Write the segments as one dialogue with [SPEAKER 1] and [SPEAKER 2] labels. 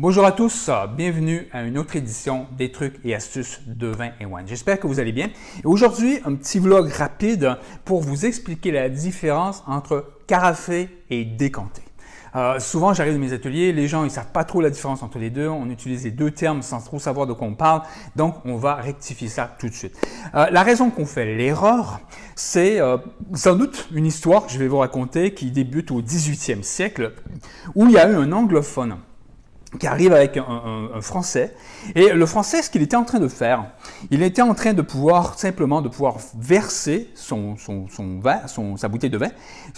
[SPEAKER 1] Bonjour à tous, bienvenue à une autre édition des trucs et astuces de vin et wine. J'espère que vous allez bien. Aujourd'hui, un petit vlog rapide pour vous expliquer la différence entre carafé et décanter. Euh, souvent, j'arrive de mes ateliers, les gens ne savent pas trop la différence entre les deux. On utilise les deux termes sans trop savoir de quoi on parle. Donc, on va rectifier ça tout de suite. Euh, la raison qu'on fait l'erreur, c'est euh, sans doute une histoire que je vais vous raconter qui débute au 18e siècle où il y a eu un anglophone qui arrive avec un, français. Et le français, ce qu'il était en train de faire, il était en train de pouvoir simplement de pouvoir verser son, vin, sa bouteille de vin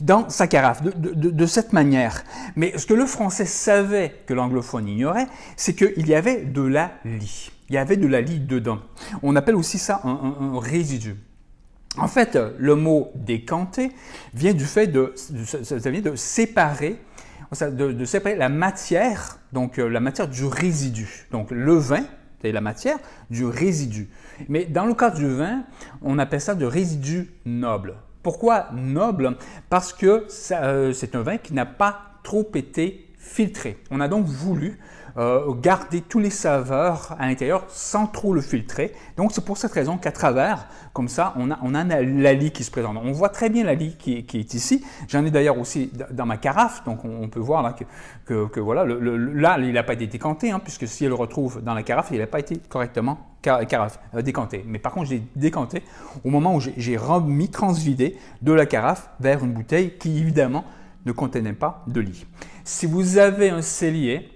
[SPEAKER 1] dans sa carafe, de, cette manière. Mais ce que le français savait que l'anglophone ignorait, c'est qu'il y avait de la lie. Il y avait de la lie dedans. On appelle aussi ça un, un résidu. En fait, le mot décanter vient du fait de, ça vient de séparer de, séparer la matière, donc euh, la matière du résidu. Donc le vin, c'est la matière du résidu. Mais dans le cas du vin, on appelle ça de résidu noble. Pourquoi noble Parce que euh, c'est un vin qui n'a pas trop été filtré. On a donc voulu euh, garder tous les saveurs à l'intérieur sans trop le filtrer. Donc c'est pour cette raison qu'à travers, comme ça, on a, on a la lie qui se présente. On voit très bien la lie qui, qui est ici. J'en ai d'ailleurs aussi dans ma carafe, donc on, peut voir là que, que, que voilà, le, le, là il n'a pas été décanté, hein, puisque si elle le retrouve dans la carafe, il n'a pas été correctement carafe, euh, décanté. Mais par contre, j'ai décanté au moment où j'ai remis, transvidé de la carafe vers une bouteille qui, évidemment, ne contenait pas de lit. Si vous avez un cellier,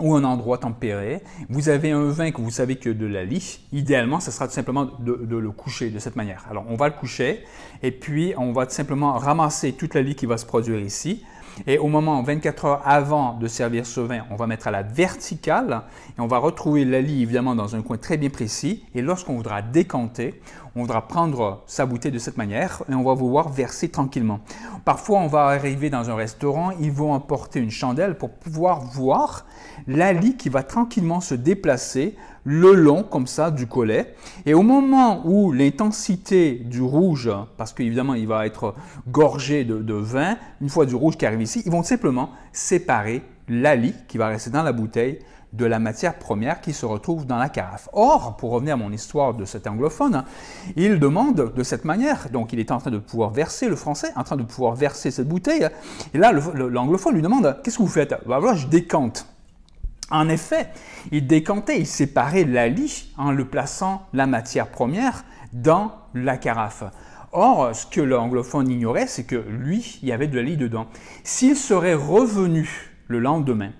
[SPEAKER 1] ou un endroit tempéré, vous avez un vin que vous savez que de la lie, idéalement, ce sera tout simplement de, le coucher de cette manière. Alors, on va le coucher et puis on va tout simplement ramasser toute la lie qui va se produire ici. Et au moment, 24 heures avant de servir ce vin, on va mettre à la verticale et on va retrouver la lie évidemment dans un coin très bien précis. Et lorsqu'on voudra décanter, on voudra prendre sa bouteille de cette manière et on va vouloir verser tranquillement. Parfois, on va arriver dans un restaurant, ils vont emporter une chandelle pour pouvoir voir la lie qui va tranquillement se déplacer le long comme ça du collet. Et au moment où l'intensité du rouge, parce qu'évidemment il va être gorgé de, vin, une fois du rouge qui arrive ils vont simplement séparer l'ali qui va rester dans la bouteille de la matière première qui se retrouve dans la carafe. Or, pour revenir à mon histoire de cet anglophone, hein, il demande de cette manière, donc il est en train de pouvoir verser, le français, en train de pouvoir verser cette bouteille, et là, l'anglophone lui demande « Qu'est-ce que vous faites ?»« bah je décante. » En effet, il décantait, il séparait l'ali en le plaçant la matière première dans la carafe. Or, ce que l'anglophone ignorait, c'est que lui, il y avait de la lie dedans. S'il serait revenu le lendemain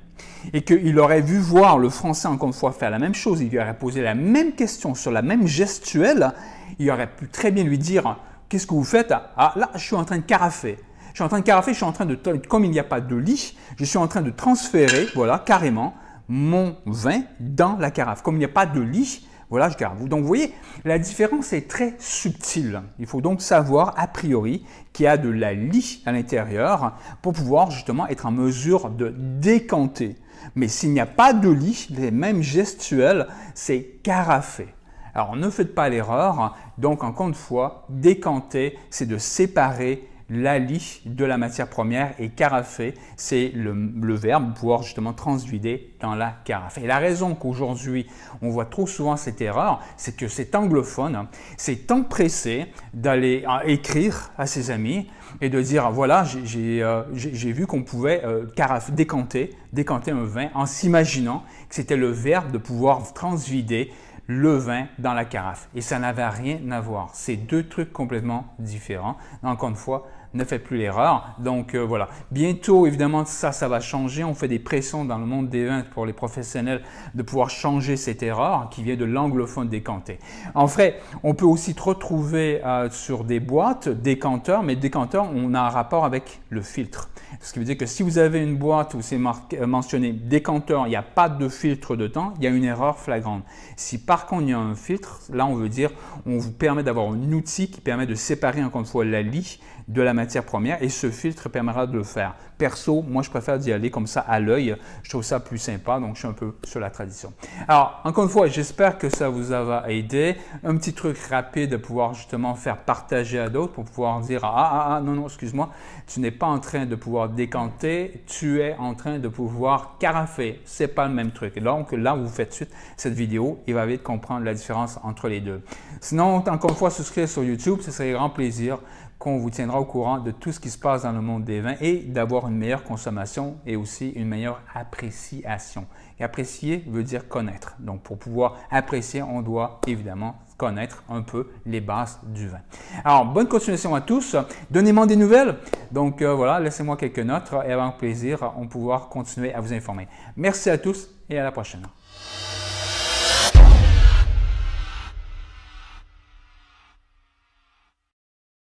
[SPEAKER 1] et qu'il aurait vu voir le français encore une fois faire la même chose, il lui aurait posé la même question sur la même gestuelle, il aurait pu très bien lui dire Qu'est-ce que vous faites Ah, là, je suis en train de carafer. Je suis en train de carafer, je suis en train de. Comme il n'y a pas de lit, je suis en train de transférer, voilà, carrément, mon vin dans la carafe. Comme il n'y a pas de lit, voilà, je garde. Donc, vous voyez, la différence est très subtile. Il faut donc savoir, a priori, qu'il y a de la lie à l'intérieur pour pouvoir justement être en mesure de décanter. Mais s'il n'y a pas de lit, les mêmes gestuels, c'est carafé. Alors ne faites pas l'erreur. Donc encore une fois, décanter, c'est de séparer l'ali de la matière première et carafe, c'est le, verbe pouvoir justement transvider dans la carafe. Et la raison qu'aujourd'hui on voit trop souvent cette erreur, c'est que cet anglophone hein, s'est empressé d'aller écrire à ses amis et de dire ah, voilà, euh, j'ai vu qu'on pouvait euh, carafe, décanter, décanter un vin en s'imaginant que c'était le verbe de pouvoir transvider le vin dans la carafe. Et ça n'avait rien à voir. C'est deux trucs complètement différents. Encore une fois, ne faites plus l'erreur. Donc euh, voilà. Bientôt, évidemment, ça, ça va changer. On fait des pressions dans le monde des vins pour les professionnels de pouvoir changer cette erreur qui vient de l'anglophone décanté. En fait, on peut aussi retrouver euh, sur des boîtes décanteurs, mais décanteurs, on a un rapport avec le filtre. Ce qui veut dire que si vous avez une boîte où c'est euh, mentionné décanteur, il n'y a pas de filtre de temps, il y a une erreur flagrante. Si par contre il y a un filtre, là on veut dire on vous permet d'avoir un outil qui permet de séparer encore une fois la lie de la matière première et ce filtre permettra de le faire. Perso, moi, je préfère d'y aller comme ça à l'œil. Je trouve ça plus sympa, donc je suis un peu sur la tradition. Alors, encore une fois, j'espère que ça vous a aidé. Un petit truc rapide de pouvoir justement faire partager à d'autres pour pouvoir dire ah, ah, ah, non, non, excuse-moi, tu n'es pas en train de pouvoir décanter, tu es en train de pouvoir carafer. C'est pas le même truc. Donc là, vous faites suite cette vidéo, il va vite comprendre la différence entre les deux. Sinon, encore une fois, souscrire sur YouTube, ce serait grand plaisir qu'on vous tiendra au courant de tout ce qui se passe dans le monde des vins et d'avoir une meilleure consommation et aussi une meilleure appréciation. apprécier veut dire connaître. Donc pour pouvoir apprécier, on doit évidemment connaître un peu les bases du vin. Alors, bonne continuation à tous. Donnez-moi des nouvelles. Donc euh, voilà, laissez-moi quelques notes et avec plaisir, on pourra continuer à vous informer. Merci à tous et à la prochaine.